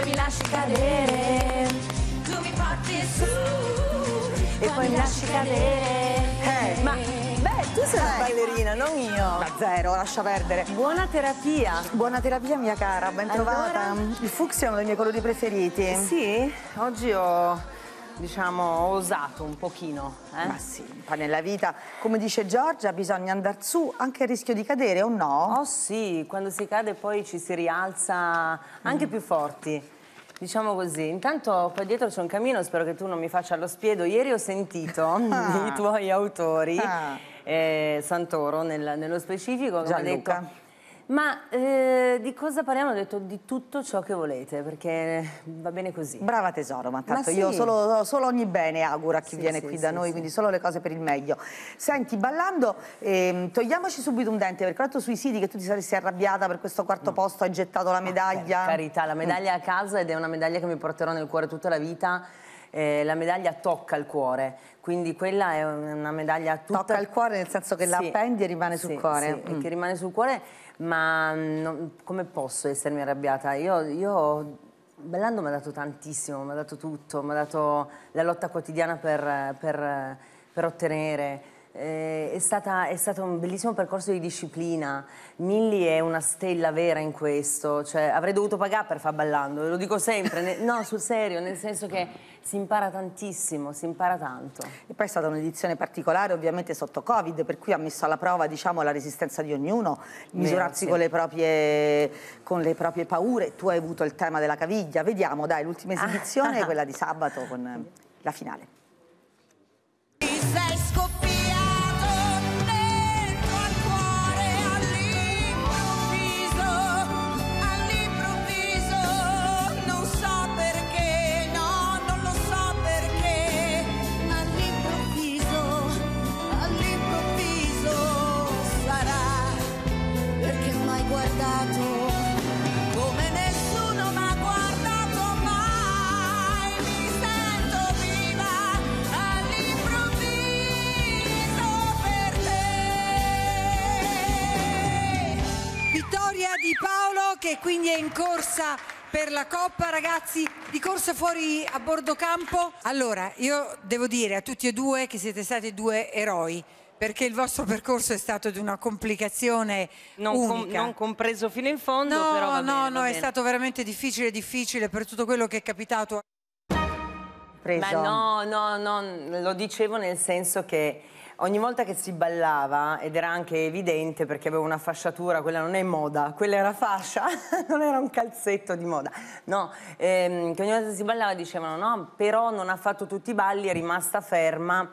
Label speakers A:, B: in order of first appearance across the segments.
A: poi mi lasci cadere, tu mi porti su e poi mi lasci cadere. Hey. Eh. Ma beh, tu sei una eh, ballerina,
B: non io. Da zero, lascia perdere. Buona terapia. Buona terapia, mia cara, ben trovata. Allora... Il fucsia è uno dei miei colori preferiti. Eh, sì, oggi ho
A: diciamo, osato un
B: pochino. Eh? Ma sì, ma nella vita. Come dice Giorgia, bisogna andare su anche a rischio di cadere o no? Oh sì, quando si cade poi ci si
A: rialza anche mm. più forti. Diciamo così, intanto qua dietro c'è un camino, spero che tu non mi faccia lo spiedo. Ieri ho sentito i tuoi autori, ah. eh, Santoro nel, nello specifico, che mi ha detto ma eh, di cosa parliamo? Ho detto di tutto ciò che volete, perché va bene così. Brava tesoro, ma tanto ma sì. io solo,
B: solo, ogni bene auguro a chi sì, viene sì, qui da noi, quindi solo le cose per il meglio. Senti, ballando, eh, togliamoci subito un dente, perché ho detto sui siti che tu ti saresti arrabbiata per questo quarto mm. posto, hai gettato la medaglia. Ma per carità, la mm. medaglia mm. a casa ed è una medaglia che mi porterò nel cuore tutta la vita
A: eh, la medaglia tocca il cuore, quindi quella è una medaglia tutta... Tocca il cuore nel senso che sì. la appendi e rimane sul sì, cuore. Sì, mm. che rimane sul cuore, ma no, come posso essermi arrabbiata? Io... io Bellando mi ha dato tantissimo, mi ha dato tutto, mi ha dato la lotta quotidiana per, per per ottenere, eh, è, stata, è, stato un bellissimo percorso di disciplina. Milly è una stella vera in questo. Cioè, avrei dovuto pagare per far ballando, lo dico sempre. Ne, no, sul serio, nel senso che si
B: impara tantissimo, si impara tanto. E poi è stata un'edizione particolare, ovviamente sotto Covid, per cui ha messo alla prova diciamo, la resistenza di ognuno, misurarsi con le, proprie, con, le proprie, paure. Tu hai avuto il tema della caviglia. Vediamo, dai, l'ultima esibizione è quella di sabato con la finale. che quindi è in corsa per la Coppa, ragazzi, di corsa fuori a bordo campo.
A: Allora, io devo dire a tutti e due che siete stati due eroi perché il vostro percorso è stato di una complicazione non, com non compreso fino in fondo, no, però va no, bene, no, va è bene. stato veramente difficile, difficile per tutto quello che è capitato. Preso. Ma no, no, no, lo dicevo nel senso che ogni volta che si ballava, ed era anche evidente perché avevo una fasciatura, quella non è moda, quella era fascia, non era un calzetto di moda, no, ehm, che ogni volta che si ballava dicevano no, però non ha fatto tutti i balli, è rimasta ferma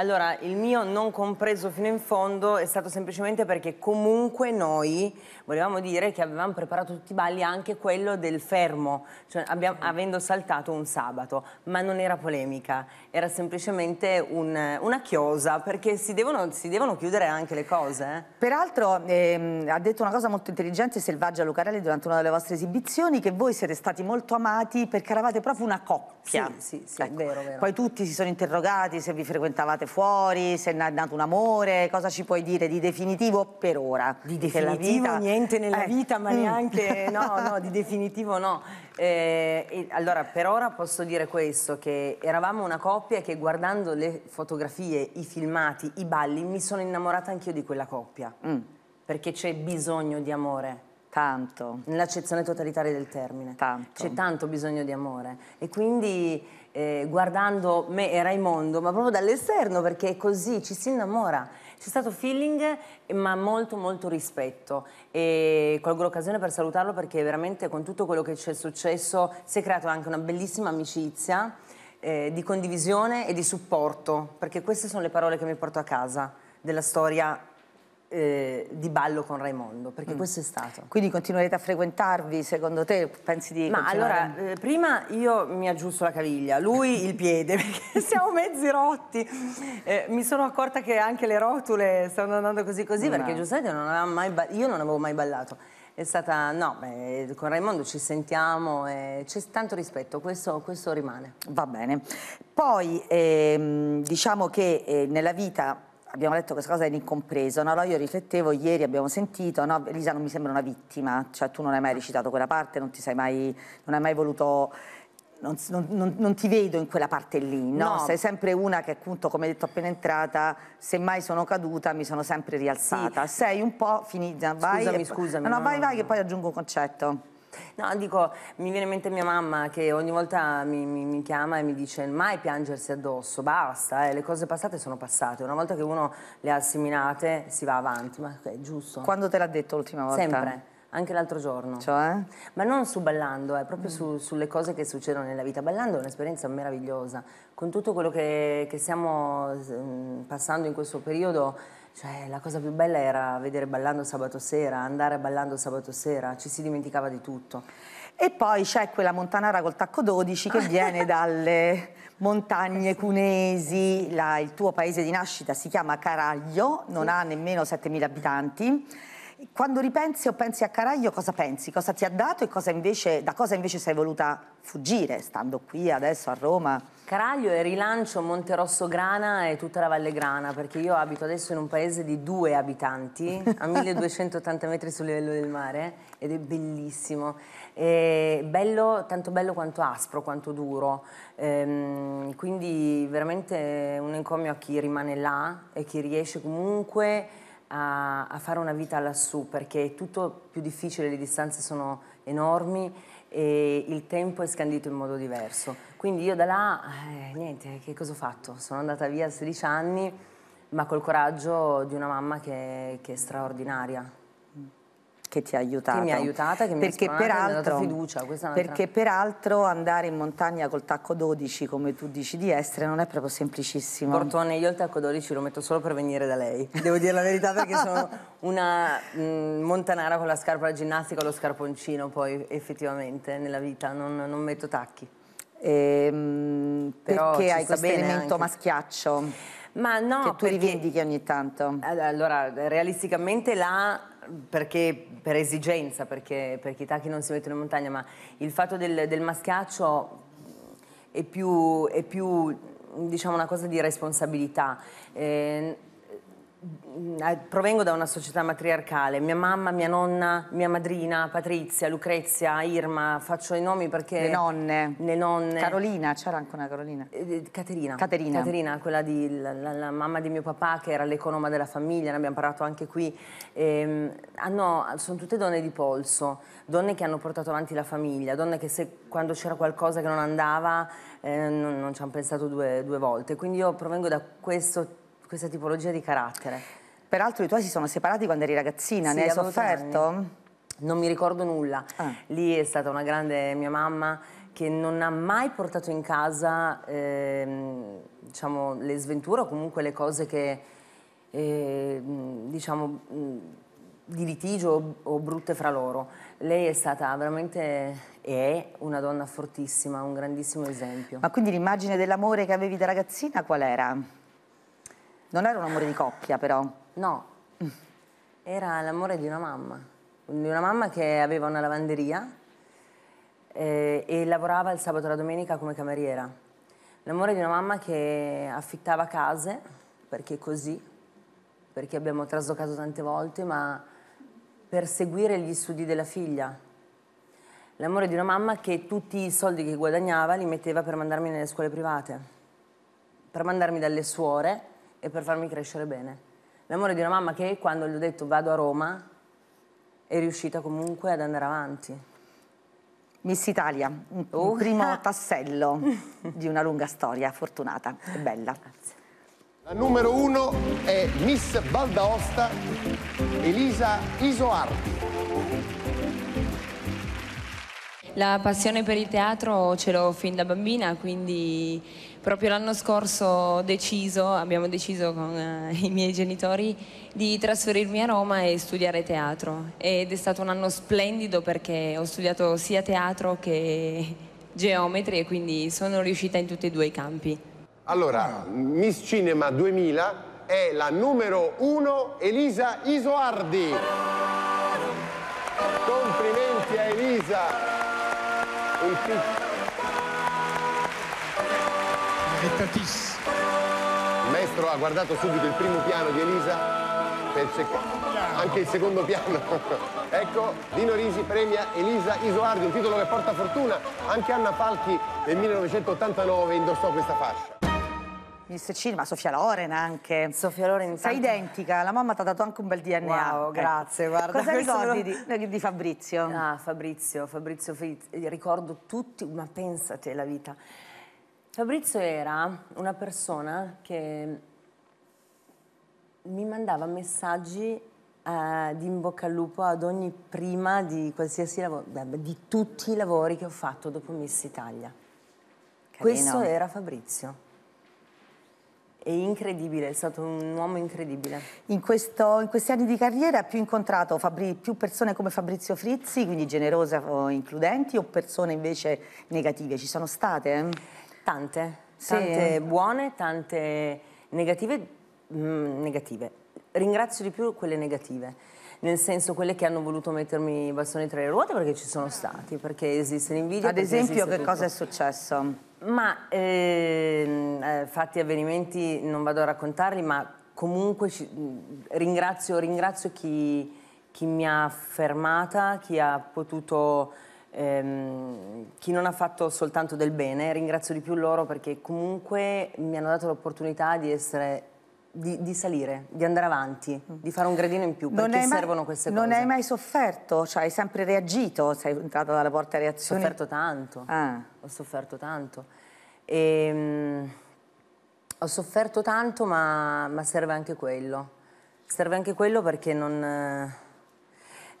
A: allora, il mio non compreso fino in fondo è stato semplicemente perché comunque noi volevamo dire che avevamo preparato tutti i balli anche quello del fermo, cioè abbiamo, avendo saltato un sabato, ma non era polemica, era semplicemente un, una chiosa perché si devono, si devono, chiudere anche le cose. Eh.
B: Peraltro ehm, ha detto una cosa molto intelligente e Selvaggia Lucarelli durante una delle vostre esibizioni, che voi siete stati molto amati perché eravate proprio una coppia. Sì, sì, sì ecco. vero, vero. Poi tutti si sono interrogati se vi frequentavate fuori, se è nato un amore, cosa ci puoi dire di definitivo per ora? Di definitivo vita... niente nella eh. vita, ma mm. neanche, no,
A: no, di definitivo no. Eh, allora, per ora posso dire questo, che eravamo una coppia che guardando le fotografie, i filmati, i balli, mi sono innamorata anch'io di quella coppia, mm. perché c'è bisogno di amore. Tanto. Nell'accezione totalitaria del termine. Tanto. C'è tanto bisogno di amore. E quindi eh, guardando me e Raimondo, ma proprio dall'esterno perché è così, ci si innamora. C'è stato feeling ma molto molto rispetto e colgo l'occasione per salutarlo perché veramente con tutto quello che ci è successo si è creata anche una bellissima amicizia eh, di condivisione e di supporto perché queste sono le parole che mi porto a casa della storia
B: eh, di ballo con Raimondo, perché mm. questo è stato. Quindi continuerete a frequentarvi, secondo te? Pensi di Ma allora,
A: eh, prima io mi aggiusto la caviglia, lui il piede, perché siamo mezzi rotti. Eh, mi sono accorta che anche le rotule stanno andando così così, no. perché giustamente non io non avevo mai ballato. È stata, no, beh, con Raimondo ci sentiamo, eh, c'è tanto rispetto, questo, questo, rimane. Va bene.
B: Poi, ehm, diciamo che eh, nella vita abbiamo letto questa cosa è incompreso, no? io riflettevo, ieri abbiamo sentito, no? Elisa non mi sembra una vittima, cioè tu non hai mai recitato quella parte, non ti sei mai, non hai mai voluto... Non, non, non, ti vedo in quella parte lì, no? no? Sei sempre una che appunto, come detto appena entrata, semmai sono caduta mi sono sempre rialzata. Sì. Sei un po' finita, vai. Scusami, scusami. No, no, vai, vai, che poi aggiungo un concetto.
A: No, dico, mi viene in mente mia mamma che ogni volta mi, mi, mi chiama e mi dice mai piangersi addosso, basta, eh, le cose passate sono passate. Una volta che uno le ha assimilate si va avanti, ma è giusto. Quando te l'ha detto l'ultima volta? Sempre anche l'altro giorno. Cioè? Ma non su ballando, eh, proprio mm. su, sulle cose che succedono nella vita. Ballando è un'esperienza meravigliosa, con tutto quello che, che stiamo mh, mm, passando in questo periodo cioè, la cosa più bella era vedere ballando sabato sera, andare ballando sabato sera, ci si dimenticava di
B: tutto. E poi c'è quella montanara col tacco 12 che viene dalle montagne cunesi, la, il tuo paese di nascita si chiama Caraglio, non sì. ha nemmeno 7.000 abitanti quando ripensi o pensi a Caraglio, cosa pensi? Cosa ti ha dato e cosa invece, da cosa invece sei voluta fuggire, stando qui adesso a Roma? Caraglio
A: è rilancio Monterosso Grana e tutta la Valle Grana, perché io abito adesso in un paese di due abitanti, a 1280 metri sul livello del mare, ed è bellissimo. È bello, tanto bello quanto aspro, quanto duro. Ehm, quindi veramente un encomio a chi rimane là e chi riesce comunque a, a fare una vita lassù perché è tutto più difficile, le distanze sono enormi e il tempo è scandito in modo diverso. Quindi io da là, eh, niente, che cosa ho fatto? Sono andata via a 16 anni, ma col coraggio di una mamma che, che è straordinaria
B: che ti ha aiutato. Che mi ha aiutata, che mi perché ha peraltro, fiducia. Perché peraltro andare in montagna col tacco 12, come tu dici di essere, non è proprio semplicissimo.
A: Portone, io il tacco 12 lo metto solo per venire da lei. Devo dire la verità perché sono una mh, mm, montanara con la scarpa da ginnastica o lo scarponcino poi effettivamente nella vita, non, non metto tacchi.
B: Ehm, perché hai questo elemento
A: maschiaccio? Ma no, che tu perché, rivendichi ogni tanto. Allora, realisticamente là perché, per esigenza, perché, perché i tacchi non si mettono in montagna, ma il fatto del, del maschiaccio è più, è più, diciamo, una cosa di responsabilità. Eh, Mm, eh, provengo da una società matriarcale, mia mamma, mia nonna, mia madrina, Patrizia, Lucrezia, Irma, faccio i nomi perché... Le nonne. Le nonne. Carolina, c'era anche una Carolina. Eh, eh, Caterina. Caterina. Caterina, quella di la, la, la, mamma di mio papà che era l'economa della famiglia, ne abbiamo parlato anche qui. Eh, hanno, ah, sono tutte donne di polso, donne che hanno portato avanti la famiglia, donne che se, quando c'era qualcosa che non andava eh, non, non, ci hanno pensato due, due volte. Quindi io provengo da questo tipo questa tipologia di carattere. Peraltro
B: i tuoi si sono separati quando eri ragazzina, sì, ne hai sofferto?
A: Non mi ricordo nulla. Ah. Lì è stata una grande mia mamma che non ha mai portato in casa eh, diciamo, le sventure o comunque le cose che, eh, diciamo, di litigio o brutte fra loro. Lei è stata veramente è una donna fortissima, un grandissimo esempio. Ma quindi l'immagine
B: dell'amore che avevi da ragazzina qual era? Non era un amore di coppia, però. No,
A: era l'amore di una mamma, di una mamma che aveva una lavanderia eh, e lavorava il sabato e la domenica come cameriera. L'amore di una mamma che affittava case, perché così, perché abbiamo traslocato tante volte, ma per seguire gli studi della figlia. L'amore di una mamma che tutti i soldi che guadagnava li metteva per mandarmi nelle scuole private, per mandarmi dalle suore e per farmi crescere bene. L'amore di una mamma che quando gli ho detto vado a Roma è riuscita comunque ad andare avanti.
B: Miss Italia, un, oh. primo tassello di una lunga storia fortunata e bella. Grazie. La numero uno è Miss Baldaosta Elisa Isoardi.
A: La passione per il teatro ce l'ho fin da bambina, quindi Proprio l'anno scorso ho deciso, abbiamo deciso con eh, i miei genitori di trasferirmi a Roma e studiare teatro ed è stato un anno splendido perché ho studiato sia teatro che geometri e quindi sono riuscita in tutti e due i campi. Allora,
B: Miss Cinema 2000 è la numero uno
A: Elisa Isoardi. Complimenti a Elisa. Un Spettatissimo. Il maestro ha guardato subito il primo piano di Elisa, per sec... anche il secondo piano. ecco, Dino Risi premia Elisa Isoardi, un titolo che porta fortuna. Anche Anna Falchi nel 1989 indossò questa fascia.
B: Miss Cinema, Sofia Loren anche. Sofia Loren intanto... Sei identica, la mamma ti ha dato anche un bel DNA. Wow, ecco. grazie, guarda. Cosa ricordi
A: sono... di, di, Fabrizio? Ah, Fabrizio, Fabrizio Fritz, ricordo tutti, ma pensate la vita. Fabrizio era una persona che mi mandava messaggi eh, di in bocca al lupo ad ogni prima di qualsiasi lavoro, di tutti i lavori che ho fatto dopo Miss Italia. Carino. Questo era Fabrizio. È incredibile, è stato un uomo incredibile.
B: In, questo, in questi anni di carriera più incontrato Fabri, più persone come Fabrizio Frizzi, quindi generose o includenti, o persone invece negative? Ci sono state? Eh? tante, tante sì. buone,
A: tante negative,
B: mh, mm, negative. Ringrazio
A: di più quelle negative, nel senso quelle che hanno voluto mettermi i bastoni tra le ruote perché ci sono stati, perché esiste l'invidia. Ad esempio che tutto. cosa è
B: successo?
A: Ma ehm, eh, fatti avvenimenti non vado a raccontarli, ma comunque ci, mm, ringrazio, ringrazio chi, chi mi ha fermata, chi ha potuto ehm, chi non ha fatto soltanto del bene, ringrazio di più loro perché comunque mi hanno dato l'opportunità di essere di, di, salire, di andare avanti, mm. di
B: fare un gradino in più, non perché mai, servono queste non cose. Non hai mai sofferto? Cioè hai sempre reagito? Sei entrata dalla porta a reazione? Ho sofferto tanto, ah. ho sofferto tanto. E, ehm,
A: mh, ho sofferto tanto ma, ma, serve anche quello. Serve anche quello perché non... Eh,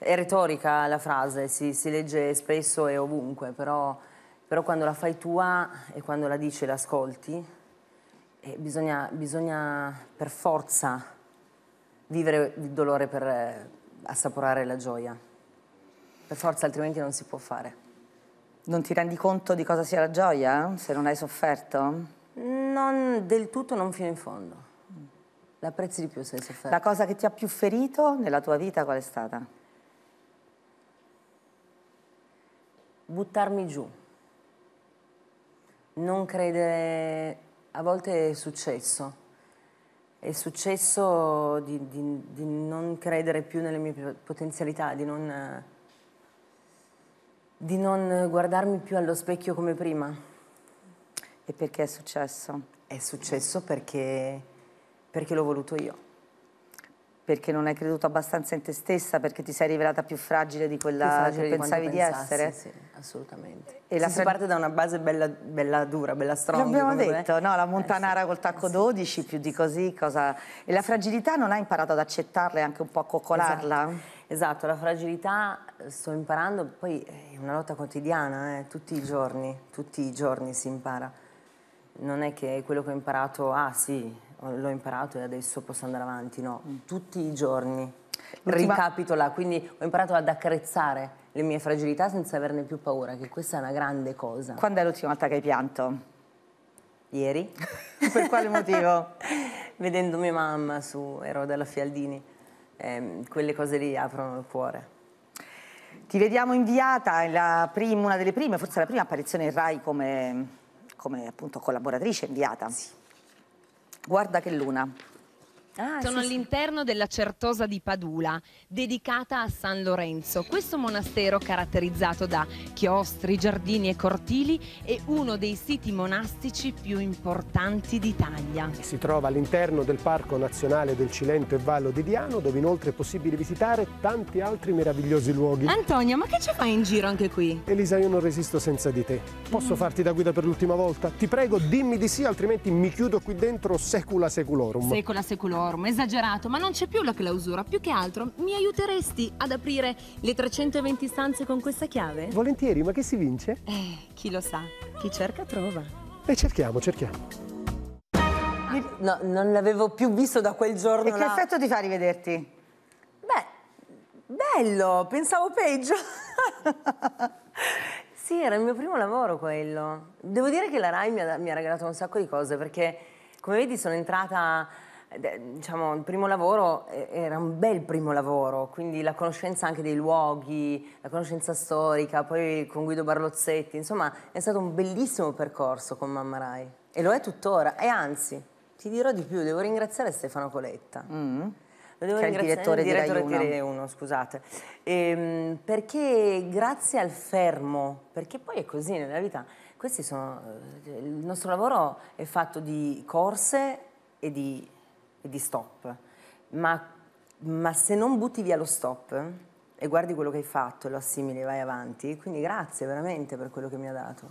A: è retorica la frase, si, si legge spesso e ovunque, però, però, quando la fai tua e quando la dici l'ascolti, eh, bisogna, bisogna, per forza vivere
B: il dolore per eh, assaporare la gioia. Per forza, altrimenti non si può fare. Non ti rendi conto di cosa sia la gioia se non hai sofferto? Non del tutto, non fino in fondo.
A: L'apprezzi di più se hai sofferto.
B: La cosa che ti ha più ferito nella tua vita qual è stata? buttarmi giù, non credere,
A: a volte è successo, è successo di, di, di non credere più nelle mie potenzialità, di non, di non guardarmi più allo specchio come prima. E perché è successo?
B: È successo perché, perché l'ho voluto io perché non hai creduto abbastanza in te stessa, perché ti sei rivelata più fragile di quella fragile che di pensavi di pensassi, essere? Sì,
A: assolutamente. E la si, fra... si parte
B: da una base bella, bella dura, bella strong. L'abbiamo detto, no? La montanara eh, col tacco eh, 12, sì, più di così, cosa... E la fragilità non hai imparato ad accettarla e anche un po' a coccolarla? Esatto. Esatto, la
A: fragilità eh, sto
B: imparando, poi è
A: una lotta quotidiana, eh, tutti i giorni, tutti i giorni si impara non è che quello che ho imparato, ah sì, l'ho imparato e adesso posso andare avanti, no, mm. tutti i giorni ricapitola, quindi ho imparato ad accarezzare le mie fragilità senza averne più paura, che questa è una grande cosa. Quando è l'ultima volta che hai pianto? Ieri. per quale motivo? Vedendo mia mamma su Ero della Fialdini,
B: eh, quelle cose lì aprono il cuore. Ti vediamo inviata, prima, una delle prime, forse la prima apparizione in Rai come come appunto collaboratrice inviata. Sì. Guarda che luna.
A: Ah, Sono sì, all'interno sì. della Certosa di Padula, dedicata a San Lorenzo. Questo monastero caratterizzato da chiostri, giardini e cortili è uno dei siti monastici più importanti d'Italia. Si trova all'interno del Parco Nazionale del Cilento e Vallo di Diano, dove inoltre è possibile visitare tanti altri meravigliosi luoghi. Antonio, ma che ci fai in giro anche qui? Elisa, io non resisto senza di te. Posso mm. farti da guida per l'ultima volta? Ti prego, dimmi di sì, altrimenti mi chiudo qui dentro secula seculorum. Secula seculorum decorum, esagerato, ma non c'è più la clausura. Più che altro, mi aiuteresti ad aprire le 320 stanze con questa chiave? Volentieri, ma che si vince? Eh, chi lo sa. Chi cerca trova. eh, cerchiamo, cerchiamo. No, non l'avevo più visto da quel giorno E che là. effetto
B: ti fa rivederti?
A: Beh, bello, pensavo peggio. sì, era il mio primo lavoro quello. Devo dire che la RAI mi ha, mi ha regalato un sacco di cose perché, come vedi, sono entrata diciamo, il primo lavoro era un bel primo lavoro, quindi la conoscenza anche dei luoghi, la conoscenza storica, poi con Guido Barlozzetti, insomma è stato un bellissimo percorso con Mamma Rai e lo è tuttora e anzi ti dirò di più, devo ringraziare Stefano Coletta. Mm. Lo devo che è il direttore, il direttore di Rai 1, scusate. Ehm, perché grazie al fermo, perché poi è così nella vita, sono, eh, il nostro lavoro è fatto di corse e di di stop, ma, ma se non butti via lo stop e guardi quello che hai fatto e lo assimili e vai avanti, quindi
B: grazie veramente per quello che mi ha dato.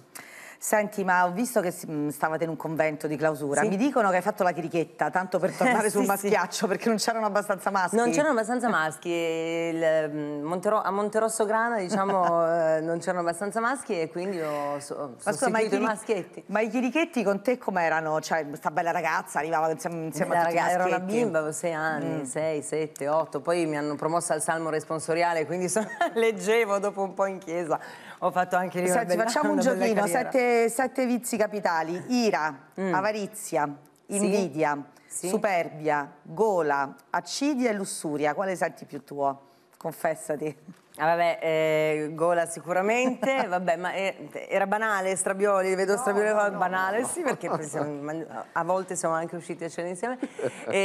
B: Senti, ma ho visto che mm, stavate in un convento di clausura. Sì. Mi dicono che hai fatto la chirichetta, tanto per tornare sì, sul maschiaccio, sì. perché non c'erano abbastanza maschi. Non c'erano
A: abbastanza maschi. Il, mm, Montero, a Monterosso Grana, diciamo, eh, non c'erano
B: abbastanza maschi e quindi ho so, ma sostituito i, maschietti. Ma i chirichetti con te com'erano? Cioè, sta bella ragazza arrivava insieme, insieme bella a tutti raga- Era una bimba, avevo sei anni, mm. sei, sette,
A: otto. Poi mi hanno promossa al salmo responsoriale, quindi sono, leggevo dopo un po' in chiesa ho fatto anche io Senti, bella, facciamo un giochino, sette,
B: sette, vizi capitali, ira, mm. avarizia, invidia, sì? superbia, gola, accidia e lussuria, quale senti più tuo? Confessati.
A: Ah, vabbè, eh, gola sicuramente, vabbè, ma eh, era banale Strabioli, vedo no, Strabioli no, no, banale, sì, perché siamo, a volte siamo anche usciti a cena insieme. E,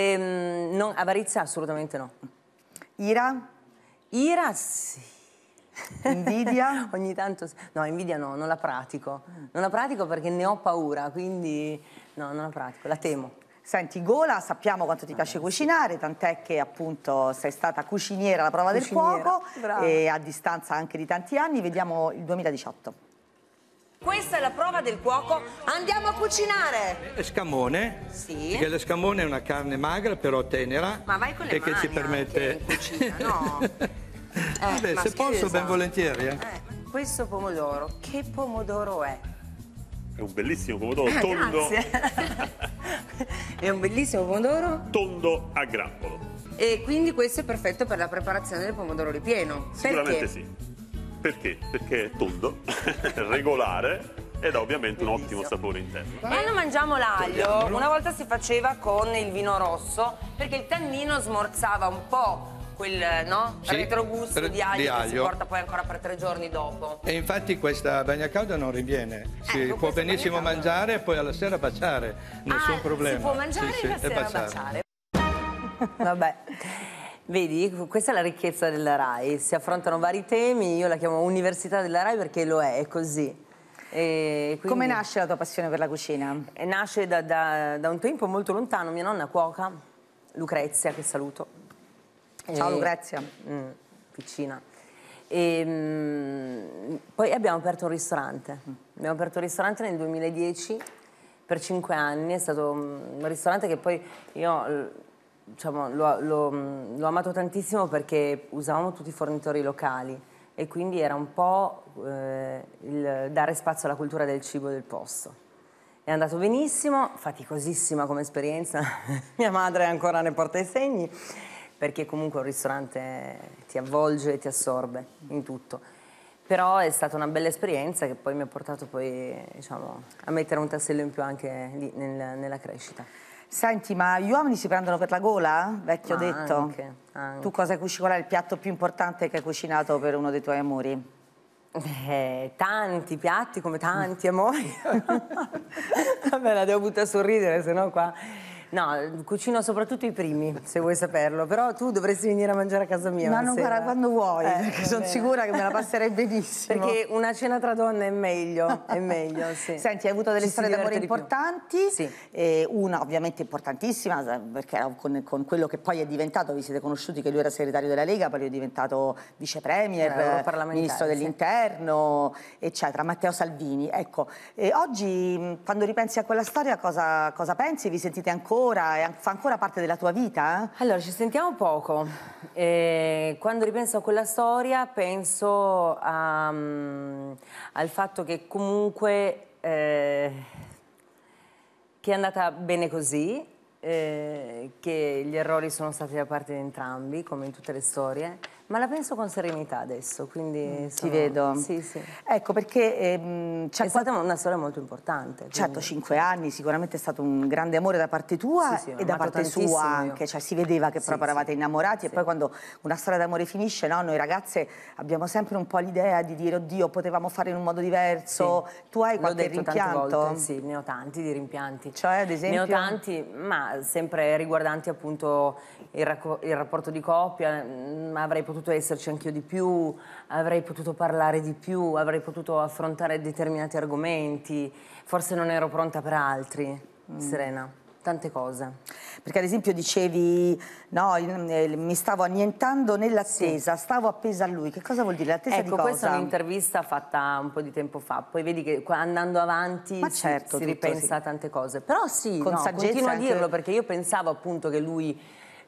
A: ehm, non, avarizia assolutamente no. Ira? Ira sì. Invidia? Ogni tanto... No, invidia no, non la pratico. Non la pratico perché ne ho paura, quindi no,
B: non la pratico, la temo. Senti, Gola, sappiamo quanto ti piace cucinare, tant'è che appunto sei stata cuciniera alla prova cuciniera, del fuoco brava. e a distanza anche di tanti anni, vediamo il 2018.
A: Questa è la prova del cuoco, andiamo a cucinare!
B: Escamone, sì. perché l'escamone è una carne magra però tenera Ma vai con le e che ci permette... Anche in cucina, no? Eh, Vabbè, se posso, ben volentieri. Eh. eh.
A: questo pomodoro, che pomodoro è?
B: È un bellissimo pomodoro ah, tondo.
A: è un bellissimo pomodoro? Tondo a grappolo. E quindi questo è perfetto per la preparazione del pomodoro ripieno. Sicuramente Perché? sì. Perché? Perché è tondo, regolare ed ha ovviamente Bellissimo. un ottimo sapore interno. Quando mangiamo l'aglio, una volta si faceva con il vino rosso perché il tannino smorzava un po' quel no? sì, retrogusto di aglio, di aglio, che si porta poi ancora per tre giorni dopo.
B: E infatti questa bagna cauda non rinviene, eh, si ecco, può benissimo mangiare e poi alla sera baciare, nessun ah, problema. Si può mangiare sì, e alla sì, sera baciare.
A: baciare. Vabbè. Vedi, questa è la ricchezza della RAI, si affrontano vari temi, io la chiamo Università della RAI perché lo è, è così. Quindi... Come nasce la tua passione per la cucina? Eh, nasce da, da, da un tempo molto lontano, mia nonna cuoca, Lucrezia, che saluto, Ciao Lucrezia. Mm, piccina. E, ehm, mh, poi abbiamo aperto un ristorante. Abbiamo aperto un ristorante nel 2010 per cinque anni. È stato un ristorante che poi io diciamo, l'ho amato tantissimo perché usavamo tutti i fornitori locali e quindi era un po' eh, il dare spazio alla cultura del cibo del posto. È andato benissimo, faticosissima come esperienza, mia madre ancora ne porta i segni perché comunque un ristorante ti avvolge e ti assorbe in tutto. Però è stata una bella esperienza che poi mi ha portato poi, diciamo, a mettere un tassello in più anche lì, nel,
B: nella crescita. Senti, ma gli uomini si prendono per la gola? Vecchio ma detto. Anche, anche. Tu cosa hai Qual è il piatto più importante che hai cucinato per uno dei tuoi amori? Eh, tanti piatti come tanti amori. Vabbè, la
A: devo buttare a sorridere, se no qua... No, cucino soprattutto i primi, se vuoi saperlo. Però tu dovresti venire a mangiare a casa mia. Ma non guarda
B: quando vuoi, eh, perché
A: sono sicura che me la passerei benissimo. Perché
B: una cena tra donne è meglio, è meglio, sì. Senti, hai avuto delle Ci storie d'amore importanti. Sì. Eh, una ovviamente importantissima, perché con, con, quello che poi è diventato, vi siete conosciuti che lui era segretario della Lega, poi è diventato vice premier, eh, ministro dell'interno, eccetera, Matteo Salvini. Ecco, oggi quando ripensi a quella storia cosa, cosa pensi? Vi sentite ancora? ancora, fa ancora parte della tua vita? Eh? Allora, ci sentiamo poco.
A: E eh, quando ripenso a quella storia penso a, um, ehm, al fatto che comunque eh, che è andata bene così, eh, che gli errori sono stati da parte di entrambi, come in tutte le storie, ma la penso con serenità adesso, quindi... Mm, sono... Ti vedo. Sì, sì.
B: Ecco, perché... Ehm, è stata una storia molto importante. Quindi... Certo, cinque anni, sicuramente è stato un grande amore da parte tua sì, sì, e da parte sua anche, cioè si vedeva che sì, proprio eravate innamorati e poi quando una storia d'amore finisce, no? Noi ragazze abbiamo sempre un po' l'idea di dire, oddio, potevamo fare in un modo diverso. Tu hai qualche rimpianto? Volte, sì, ne ho tanti di rimpianti. Cioè, ad esempio? Ne ho
A: tanti, ma sempre riguardanti appunto il, il rapporto di coppia, mm, avrei potuto potuto esserci anch'io di più, avrei potuto parlare di più, avrei potuto affrontare determinati argomenti, forse non ero pronta per altri, mm. Serena,
B: tante cose. Perché ad esempio dicevi, no, mi stavo annientando nell'attesa, sì. stavo appesa a lui, che cosa vuol dire? L'attesa ecco, di cosa? Ecco, questa è
A: un'intervista fatta un po' di tempo fa, poi vedi che andando avanti Ma si, certo, si ripensa sì. a tante cose, però sì, Con no, continuo a dirlo perché io pensavo appunto che lui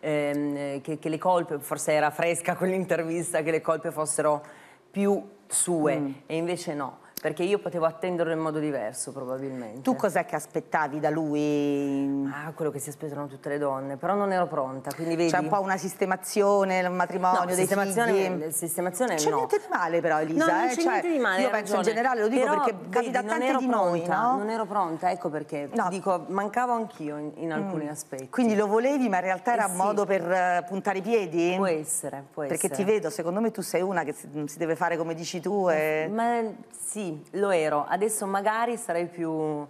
A: ehm, che, che, le colpe, forse era fresca quell'intervista, che le colpe fossero più sue mm. e invece no perché io potevo attenderlo in modo diverso probabilmente.
B: Tu cos'è che aspettavi da lui? Ah, quello che si aspettano tutte le donne, però non ero pronta, quindi vedi... C'è un po' una sistemazione, un matrimonio, no, dei sistemazione, figli. Eh, sistemazione C'è niente di male però Elisa, no, non eh? c'è cioè, niente di male, Io penso ragione. in generale, lo dico però, perché capita a tanti di noi, no? Non ero pronta, ecco perché, no. dico, mancavo anch'io in, in, alcuni mm. aspetti. Quindi lo volevi ma in realtà era eh sì. modo per uh, puntare i piedi? Può essere, può perché essere. Perché ti vedo, secondo me tu sei una che si, si deve fare come dici tu e... Ma
A: sì, lo ero, adesso magari sarei più,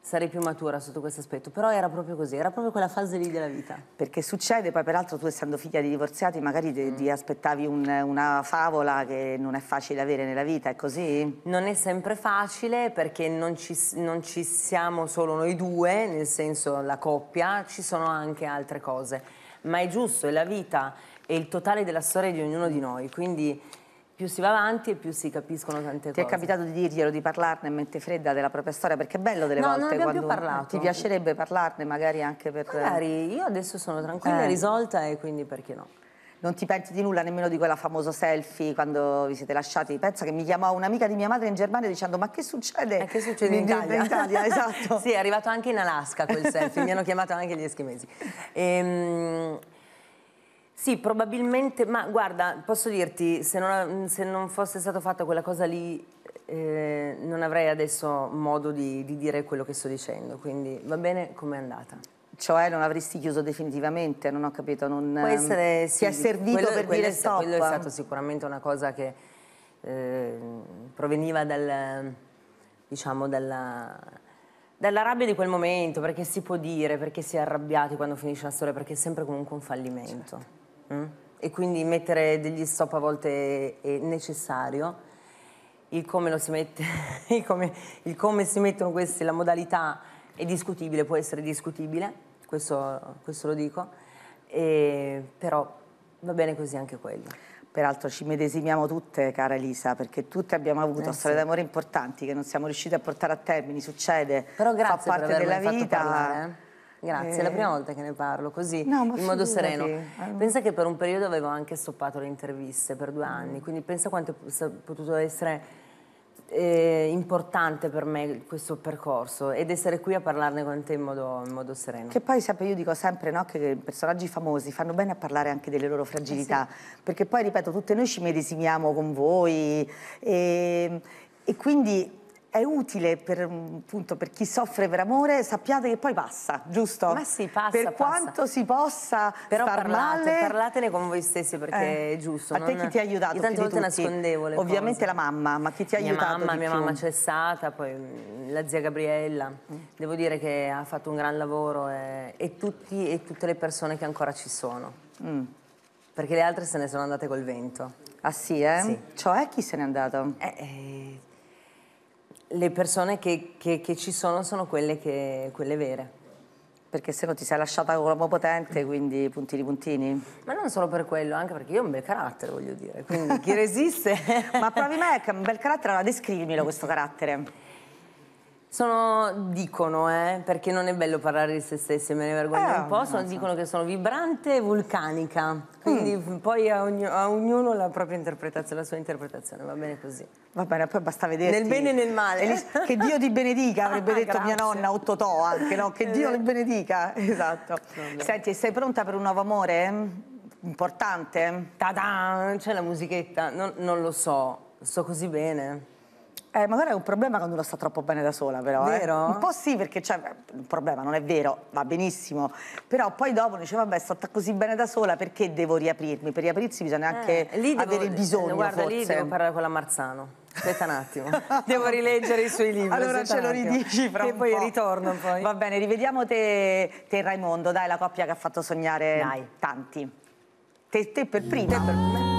A: sarei più matura sotto questo aspetto, però era proprio così, era proprio quella fase lì della vita.
B: Perché succede, poi peraltro tu essendo figlia di divorziati magari te, mm. ti aspettavi un, una favola che non è facile avere nella vita, è così?
A: Non è sempre facile perché non ci, non ci siamo solo noi due, nel senso la coppia, ci sono anche altre cose, ma è giusto, è la vita, è il totale della storia di ognuno di noi, quindi più si va avanti e più si capiscono tante cose. Ti è capitato
B: di dirglielo, di parlarne a mente fredda della propria storia? Perché è bello delle no, volte non abbiamo quando più parlato. ti piacerebbe parlarne magari anche per... Magari, io adesso sono tranquilla eh. risolta e quindi perché no? non ti penti di nulla nemmeno di quella famosa selfie quando vi siete lasciati. Pensa che mi chiamò un'amica di mia madre in Germania dicendo ma che succede? Eh, che succede in, in Italia? In Italia esatto.
A: sì, è arrivato anche in Alaska quel selfie, mi hanno chiamato anche gli eschimesi. Ehm, sì, probabilmente, ma guarda, posso dirti, se non, se non fosse stata fatta quella cosa lì, eh, non avrei adesso modo di, di dire quello che sto dicendo, quindi va bene come è andata. Cioè non avresti chiuso definitivamente, non ho capito, non Può ehm, essere, sì, ti è servito quello, per quello dire stop. Quello è stato sicuramente una cosa che eh, proveniva dal, diciamo, dalla, dalla, rabbia di quel momento, perché si può dire, perché si è arrabbiati quando finisce la storia, perché è sempre comunque un fallimento. Certo e quindi mettere degli stop a volte è necessario. Il come, lo si, mette, il come, il come si mettono queste, la modalità è discutibile, può essere
B: discutibile, questo, questo lo dico, e, però va bene così anche quello. Peraltro ci medesimiamo tutte, cara Elisa, perché tutte abbiamo avuto eh, storie sì. d'amore importanti che non siamo riuscite a portare a termine, succede, Però grazie fa parte della vita. Parlare, eh?
A: Grazie, eh... è la eh. prima volta
B: che ne parlo così, no, in modo sereno. Ah, pensa che per un periodo avevo
A: anche stoppato le interviste per due anni, quindi pensa quanto è potuto essere eh, importante per me questo percorso ed essere qui a parlarne con te in modo,
B: in modo sereno. Che poi sempre, io dico sempre no, che i personaggi famosi fanno bene a parlare anche delle loro fragilità, eh sì. perché poi ripeto, tutte noi ci medesimiamo con voi e, ehm, e quindi è utile per, mm, appunto, per, chi soffre per amore, sappiate che poi passa, giusto? Ma sì, passa. Per passa. quanto si possa Però parlate, male,
A: parlatele con voi stessi perché eh, è giusto. A non... te chi ti ha aiutato? Io tante volte tutti. nascondevo le Ovviamente cose.
B: la mamma, ma chi ti ha mia aiutato? Mamma, mia più? mamma c'è
A: stata, poi mm, la zia Gabriella. Mm. Devo dire che ha fatto un gran lavoro e, eh, e, tutti, e tutte le persone che ancora ci sono. Mm. Perché le altre se ne sono andate col vento. Ah sì, eh? Sì. Cioè chi se n'è andato? Eh, eh le persone che, che, che, ci sono sono quelle, che, quelle vere.
B: Perché se no ti sei lasciata con l'uomo potente, quindi puntini puntini. Ma non solo per quello, anche perché io ho un bel carattere, voglio dire. Quindi chi resiste... Ma provi me, un bel carattere, allora descrivimelo questo carattere.
A: Sono, dicono, eh, perché non è bello parlare di se stesse, me ne vergogno eh, un po', sono, dicono che sono vibrante e vulcanica, quindi mm. poi a, ogni, a, ognuno la propria interpretazione, la sua interpretazione, va bene così.
B: Va bene, poi basta vedere. Nel bene e nel male. Elis, che Dio ti benedica, avrebbe ah, detto grazie. mia nonna, Ottotò anche, no? Che eh, Dio ti eh. benedica, esatto. Vabbè. Senti, sei pronta per un nuovo amore? Importante?
A: Ta-da! C'è la musichetta, non, non lo so, sto così bene.
B: Eh, magari è un problema quando uno sta troppo bene da sola, però. Eh. Vero? Eh. Un po' sì, perché c'è cioè, un problema, non è vero, va benissimo. Però poi dopo dice, vabbè, sto così bene da sola, perché devo riaprirmi? Per riaprirsi bisogna eh, anche eh, devo, avere bisogno. Eh, guarda, forse. lì devo
A: parlare con la Marzano.
B: Aspetta un attimo, devo rileggere i suoi libri. Allora ce lo ridici fra E poi ritorno poi. Va bene, rivediamo te, te e Raimondo, dai, la coppia che ha fatto sognare dai. tanti. Te, te per prima. Te per prima.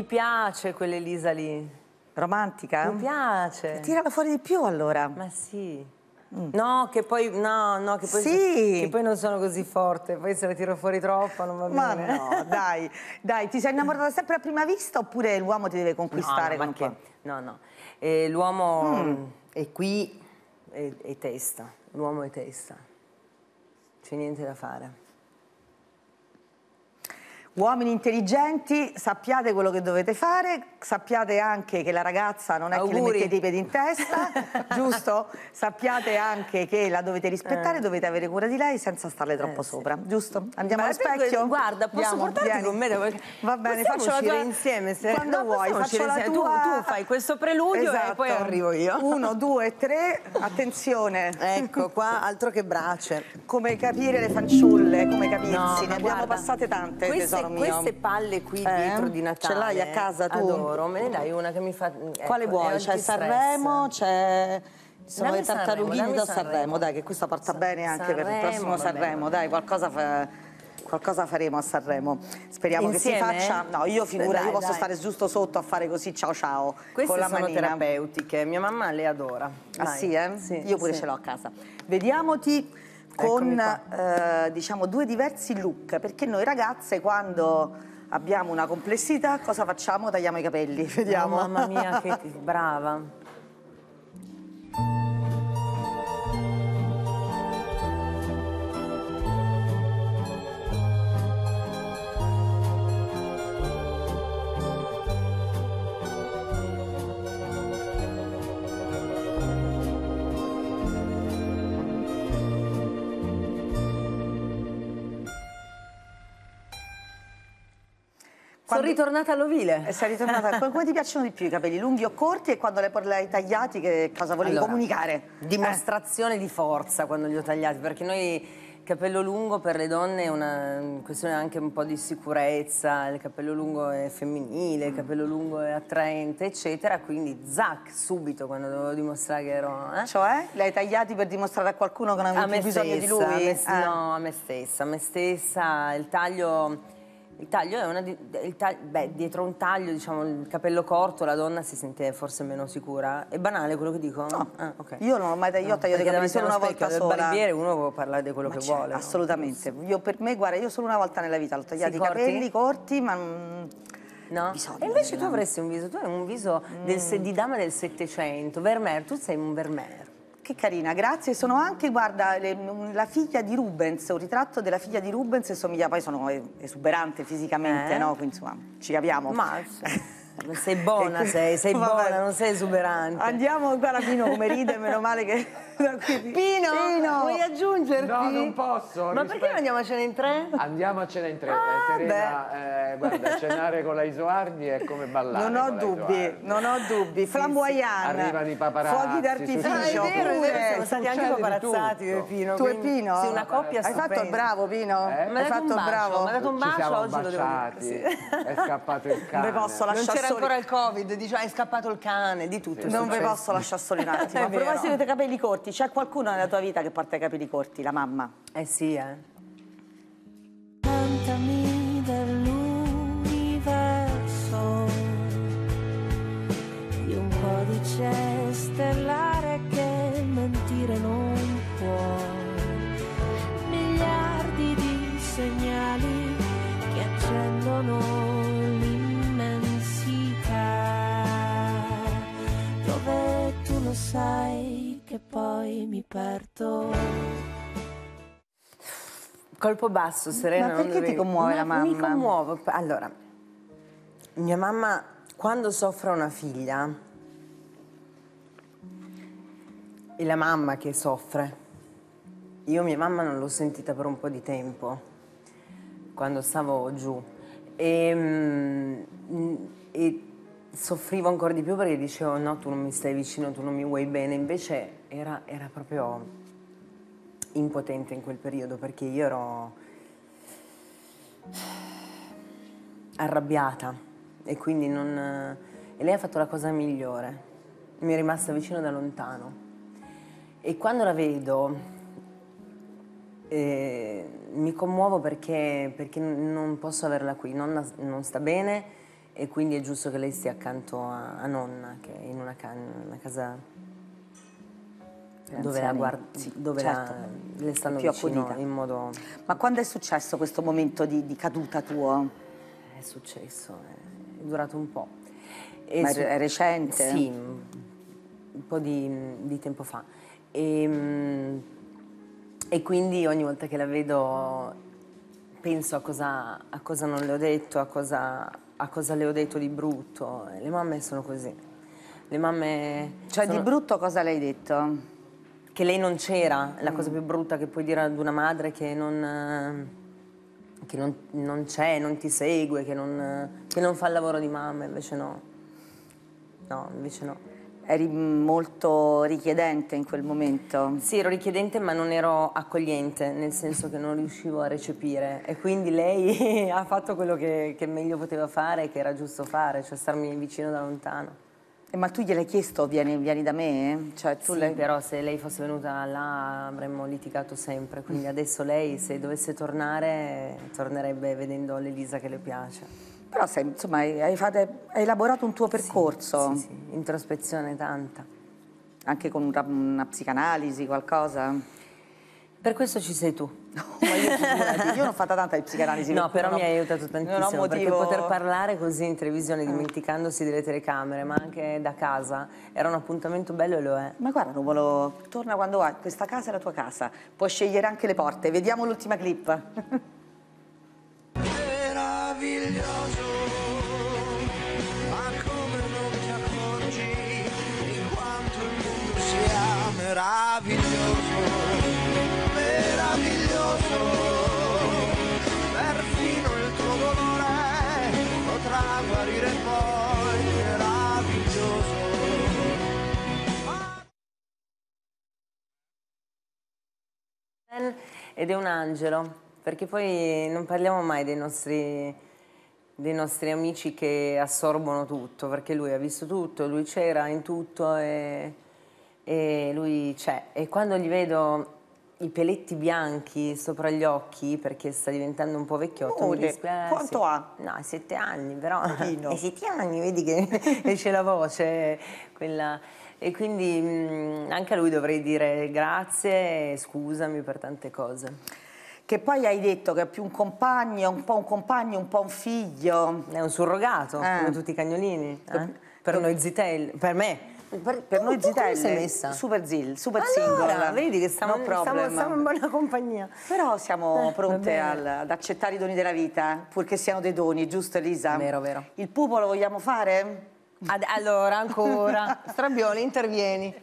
A: Mi piace quell'Elisa lì. Romantica? Mi piace.
B: Tirala fuori di più allora. Ma sì. Mm. No,
A: che poi, no, no, che poi, sì. che
B: poi non sono così forte, poi se la tiro fuori troppo non va bene. Ma no, dai, dai, ti sei innamorata sempre a prima vista oppure l'uomo ti deve conquistare? No, no, con
A: no, no. Eh, l'uomo mm. è qui e testa, l'uomo è testa, c'è niente da fare.
B: Uomini intelligenti, sappiate quello che dovete fare, sappiate anche che la ragazza non è Auguri. che le mettete i piedi in testa, giusto? Sappiate anche che la dovete rispettare, eh. dovete avere cura di lei senza starle eh, troppo eh, sopra, sì. giusto? Andiamo allo specchio? Guarda, posso Andiamo, portarti vieni. con me da qualche... Va bene, possiamo faccio la tua... insieme se... Quando no, vuoi, faccio la tua... tu, tu, fai questo preludio esatto. e poi esatto. arrivo io. Uno, due, tre, attenzione. ecco, qua altro che brace. Come capire le fanciulle, come capirsi, no, ne abbiamo passate tante, Qui tesoro mio. queste palle qui eh? dietro di Natale. Ce l'hai a casa tu? Adoro,
A: me ne dai una che mi fa... Eh, ecco, Quale vuoi? C'è Sanremo,
B: c'è... Sono le tartarughine da Sanremo. dai che questa porta bene anche per il prossimo Sanremo, dai qualcosa fa qualcosa faremo a Sanremo. Speriamo Insieme? che si faccia. No, io figura, dai, io posso dai. stare giusto sotto a fare così ciao ciao. Queste con la sono terapeutiche, mia mamma le adora. Ah, dai. Ah sì, eh? Sì, io pure sì. ce l'ho a casa. Vediamoti con eh, diciamo, due diversi look, perché noi ragazze quando abbiamo una complessità cosa facciamo? Tagliamo i capelli, vediamo. Oh, mamma mia, che brava. Quando... Sono ritornata all'ovile. Eh, sei ritornata. Come ti piacciono di più i capelli, lunghi o corti? E quando li hai tagliati, che cosa volevi allora, comunicare? Dimostrazione
A: eh. di forza quando li ho tagliati, perché noi il capello lungo per le donne è una questione anche un po' di sicurezza, il capello lungo è femminile, il mm. capello lungo è attraente, eccetera, quindi zac subito quando dovevo dimostrare che ero... Eh? Cioè? L'hai tagliati per dimostrare a qualcuno che non avevi bisogno stessa, di lui? A me, eh. No, a me stessa, a me stessa, il taglio il taglio è una. Di, ta, beh, dietro un taglio, diciamo, il capello corto, la donna si sente forse meno sicura. È banale
B: quello che dico? No, ah, okay. io non ho mai tagliato, no, ho tagliato i capelli solo una volta del sola. Il barbiere uno può parlare di quello ma che vuole. Assolutamente. No? Io per me, guarda, io solo una volta nella vita ho tagliato si i corti? capelli corti, ma.
A: No? e invece tu avresti un viso, tu hai un viso mm. di dama del Settecento,
B: Vermeer, tu sei un Vermeer. Che carina, grazie. Sono anche, guarda, le, la figlia di Rubens, un ritratto della figlia di Rubens e somiglia, poi sono esuberante fisicamente, eh. no? Quindi insomma, ci capiamo. Ma
A: sei buona, sei, sei buona,
B: non sei esuberante.
A: Andiamo, guarda Pino come ride, meno male che scusa, quindi... Pino, Pino, vuoi aggiungerti? No, non
B: posso. Ma rispetto... perché non
A: andiamo a cena in tre? Andiamo a cena in tre. Ah, eh, Serena, eh, guarda, cenare
B: con la Isoardi è come ballare Non ho dubbi, non ho dubbi. Flamboyana. Sì, arrivano i paparazzi. Fuochi d'artificio. Ah, vero, pure. Siamo stati anche paparazzi io e Pino. Tu e Pino? Sì, una coppia eh, Hai fatto il bravo, Pino? Eh? Hai fatto il bravo. Mi ha dato un bacio, oggi baciati. lo devo dire. È scappato il cane. Non c'era ancora
A: il covid, dice, ah, è scappato il cane, di tutto. Non ve posso lasciare
B: soli un attimo. Però se avete capelli corti, corti. C'è qualcuno nella tua vita che porta i capelli corti? La mamma? Eh sì, eh. Cantami dell'universo
A: di un codice stellare che mentire non può. Miliardi di segnali che accendono l'immensità dove tu lo sai poi mi perdo. Colpo basso, Serena. Ma perché dovevi... ti commuove la mamma? Mi commuovo. Allora, mia mamma, quando soffre una figlia, è la mamma che soffre. Io mia mamma non l'ho sentita per un po' di tempo, quando stavo giù. E, mm, e soffrivo ancora di più perché dicevo no, tu non mi stai vicino, tu non mi vuoi bene. Invece era, era proprio impotente in quel periodo perché io ero arrabbiata e quindi non... E lei ha fatto la cosa migliore, mi è rimasta vicino da lontano. E quando la vedo eh, mi commuovo perché, perché, non posso averla qui, nonna non sta bene e quindi è giusto che lei stia accanto a, a nonna, che è in una, can- una casa dove, la guard- sì, dove certo. la, le stanno più accudita. in
B: modo... Ma quando è successo questo momento di, di caduta tua? È successo, è durato un po'. È, su- è recente? Sì, un
A: po' di, di tempo fa. E, ehm, e, quindi ogni volta che la vedo penso a cosa, a cosa non le ho detto, a cosa, a cosa le ho detto di brutto. Le mamme sono così. Le mamme. Cioè, sono... di brutto cosa le hai detto? che lei non c'era, la cosa mm. più brutta che puoi dire ad una madre che non, eh, che non, non c'è, non ti segue, che non, che non fa il lavoro di mamma, invece no. No, invece no. Eri molto richiedente in quel momento. Sì, ero richiedente ma non ero accogliente, nel senso che non riuscivo a recepire e quindi lei ha fatto quello che, che meglio poteva fare che era giusto fare, cioè starmi vicino da lontano. Eh, ma tu gliel'hai chiesto, vieni, vieni da me? Cioè, sì, lei... però se lei fosse venuta là avremmo litigato sempre, quindi mm. adesso lei se dovesse tornare tornerebbe vedendo l'Elisa che le piace. Però sei, insomma, hai, fate, hai, elaborato un tuo percorso. Sì, sì, sì. introspezione tanta.
B: Anche con una, una psicanalisi, qualcosa? Per
A: questo ci sei tu
B: io, non ho fatto tanta di psicanalisi. No, però mi ha aiutato tantissimo non motivo... perché poter
A: parlare così in televisione eh. dimenticandosi delle telecamere, ma anche da casa, era un appuntamento
B: bello e lo è. Ma guarda Romolo, torna quando vuoi, questa casa è la tua casa, puoi scegliere anche le porte. Vediamo l'ultima clip.
A: Meraviglioso Ma come non ti accorgi Di quanto il mondo sia meraviglioso noioso, perfino il tuo dolore potrà
B: guarire poi meraviglioso.
A: Ed è un angelo, perché poi non parliamo mai dei nostri, dei nostri amici che assorbono tutto, perché lui ha visto tutto, lui c'era in tutto e, e lui c'è. E quando gli vedo i peletti bianchi sopra gli occhi perché sta diventando un po' vecchiotto. Mude. Mi dispiace. Quanto ha? No, sette anni però. E sette anni, vedi che esce la voce quella. E quindi mh, mm, anche a lui dovrei dire grazie e scusami per tante cose
B: che poi hai detto che è più un compagno, un po' un compagno, un po' un figlio. È un surrogato, eh. come tutti i cagnolini, eh? eh? per noi zitelli, per me. Per, per tu, noi messa? super zil, super allora, single, vedi che siamo proprio. Siamo,
A: in buona compagnia.
B: Però siamo eh, pronte al, ad accettare i doni della vita, purché siano dei doni, giusto Elisa? Vero, vero. Il pupo vogliamo fare? Ad, allora, ancora. Strabione, intervieni.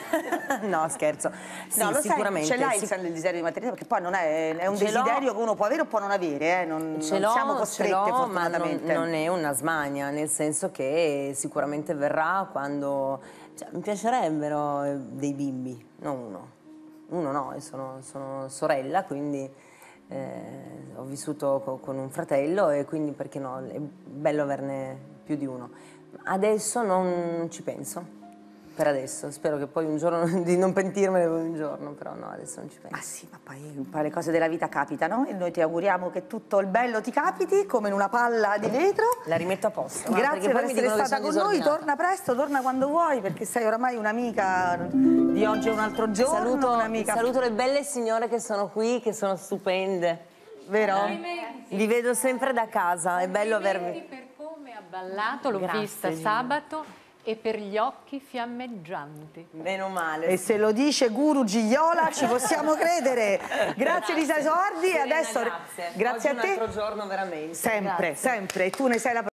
B: no, scherzo. Sì, no, sicuramente. Sai, ce l'hai il desiderio di maternità? Perché poi è, è, un ce desiderio che uno può avere o può non avere. Eh? Non, ce non siamo costrette, fortunatamente. Non, non è
A: una smania, nel senso che sicuramente verrà quando... Cioè, mi piacerebbero eh, dei bimbi, non uno. Uno no, sono, sono sorella, quindi... Eh, ho vissuto co- con un fratello e quindi perché no, è bello averne più di uno adesso non ci penso. Per adesso,
B: spero che poi un giorno di non pentirmene un giorno, però no, adesso non ci penso. Ah sì, ma poi, poi le cose della vita capitano e noi ti auguriamo che tutto il bello ti capiti come in una palla di vetro. La rimetto a posto. Grazie per essere stata con noi, torna presto, torna quando vuoi perché sei oramai un'amica di oggi e un altro giorno. Saluto, saluto le belle signore che sono qui, che sono
A: stupende, vero? Vi vedo sempre da casa, è bello avervi come ha ballato, l'ho vista Gina. sabato e per gli occhi fiammeggianti. Meno male. E se
B: lo dice Guru Gigliola ci possiamo credere. Grazie, grazie. Lisa Sordi. Serena, adesso... Grazie, grazie a te. Un altro giorno veramente. Sempre, grazie. sempre. E tu ne sei la